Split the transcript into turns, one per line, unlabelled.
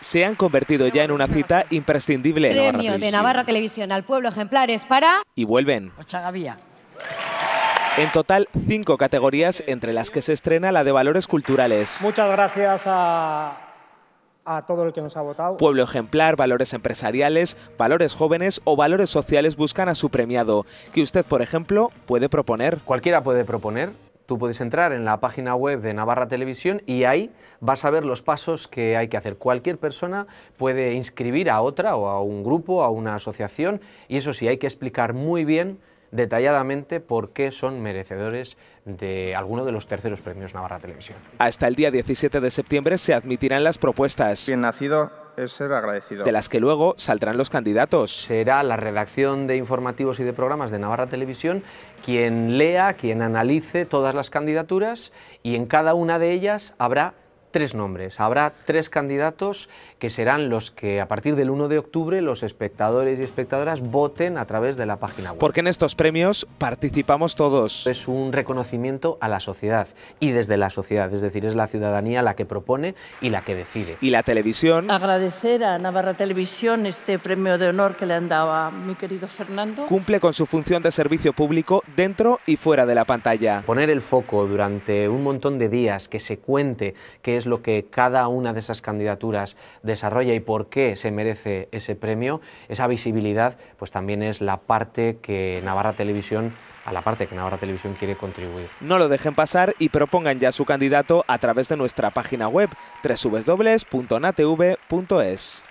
se han convertido ya en una cita imprescindible. Premio de Navarra Televisión al pueblo es para... Y vuelven. Ochagavía. En total, cinco categorías, entre las que se estrena la de valores culturales.
Muchas gracias a, a todo el que nos ha votado.
Pueblo ejemplar, valores empresariales, valores jóvenes o valores sociales buscan a su premiado, que usted, por ejemplo, puede proponer. Cualquiera puede proponer
Tú puedes entrar en la página web de Navarra Televisión y ahí vas a ver los pasos que hay que hacer. Cualquier persona puede inscribir a otra o a un grupo, a una asociación y eso sí, hay que explicar muy bien detalladamente por qué son merecedores de
alguno de los terceros premios Navarra Televisión. Hasta el día 17 de septiembre se admitirán las propuestas. Bien nacido
es ser agradecido. De las que
luego saldrán los candidatos. Será la redacción
de informativos y de programas de Navarra Televisión quien lea, quien analice todas las candidaturas y en cada una de ellas habrá tres nombres. Habrá tres candidatos que serán los que a partir del 1 de octubre los espectadores y espectadoras voten a través de la página web. Porque en estos premios participamos todos. Es un reconocimiento a la sociedad y desde la sociedad, es decir, es la ciudadanía la que propone y la que decide. Y la
televisión.
Agradecer a Navarra Televisión este premio de honor que le han dado a mi querido Fernando.
Cumple con su función de servicio público dentro y fuera de la pantalla. Poner el
foco durante un montón de días, que se cuente, que es lo que cada una de esas candidaturas desarrolla y por qué se merece ese premio, esa visibilidad pues también es la parte que Navarra Televisión a la parte que Navarra Televisión quiere contribuir.
No lo dejen pasar y propongan ya su candidato a través de nuestra página web www.natv.es.